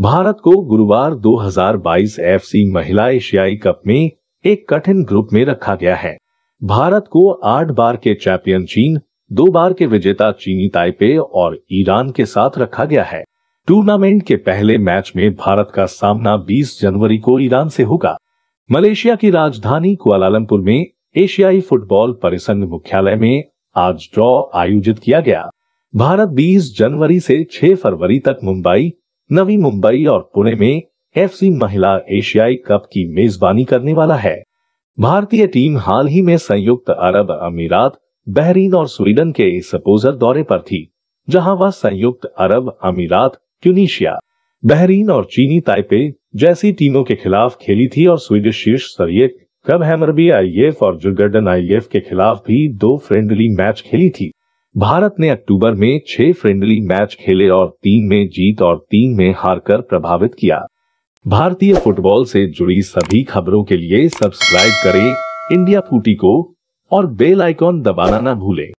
भारत को गुरुवार 2022 एफसी महिला एशियाई कप में एक कठिन ग्रुप में रखा गया है भारत को आठ बार के चैंपियन चीन दो बार के विजेता चीनी ताइपे और ईरान के साथ रखा गया है टूर्नामेंट के पहले मैच में भारत का सामना 20 जनवरी को ईरान से होगा मलेशिया की राजधानी कुआलालंपुर में एशियाई फुटबॉल परिसंघ मुख्यालय में आज ड्रॉ आयोजित किया गया भारत 20 जनवरी से 6 फरवरी तक मुंबई नवी मुंबई और पुणे में एफसी महिला एशियाई कप की मेजबानी करने वाला है भारतीय टीम हाल ही में संयुक्त अरब अमीरात बहरीन और स्वीडन के सपोजर दौरे पर थी जहां वह संयुक्त अरब अमीरात ट्यूनिशिया बहरीन और चीनी ताइपे जैसी टीमों के खिलाफ खेली थी और स्वीडिश शीर्ष स्तरीय कब हैमर भी आईएफ और जुलगर्डन आईएफ के खिलाफ भी दो फ्रेंडली मैच खेली थी भारत ने अक्टूबर में छह फ्रेंडली मैच खेले और तीन में जीत और तीन में हार कर प्रभावित किया भारतीय फुटबॉल से जुड़ी सभी खबरों के लिए सब्सक्राइब करें इंडिया फूटी को और बेल आइकॉन दबाना ना भूलें